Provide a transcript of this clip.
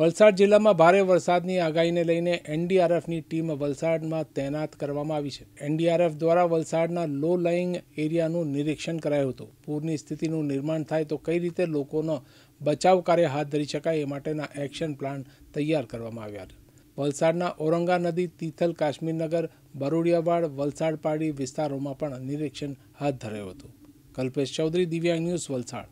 વલસાડ જિલ્લામાં ભારે વરસાદની આગાહીને લઈને એનડીઆરએફની ટીમ વલસાડમાં તૈનાત કરવામાં આવી છે એનડીઆરએફ દ્વારા વલસાડના લો લાઇંગ એરિયાનું નિરીક્ષણ કરાયું હતું પૂરની સ્થિતિનું નિર્માણ થાય તો કઈ રીતે લોકોનો બચાવ કાર્ય હાથ ધરી શકાય એ માટેના એક્શન પ્લાન તૈયાર કરવામાં આવ્યા હતા વલસાડના ઓરંગા નદી તિથલ કાશ્મીરનગર બરુડિયાવાડ વલસાડ પાડી વિસ્તારોમાં પણ નિરીક્ષણ હાથ ધરાયું હતું કલ્પેશ ચૌધરી દિવ્યાંગ ન્યૂઝ વલસાડ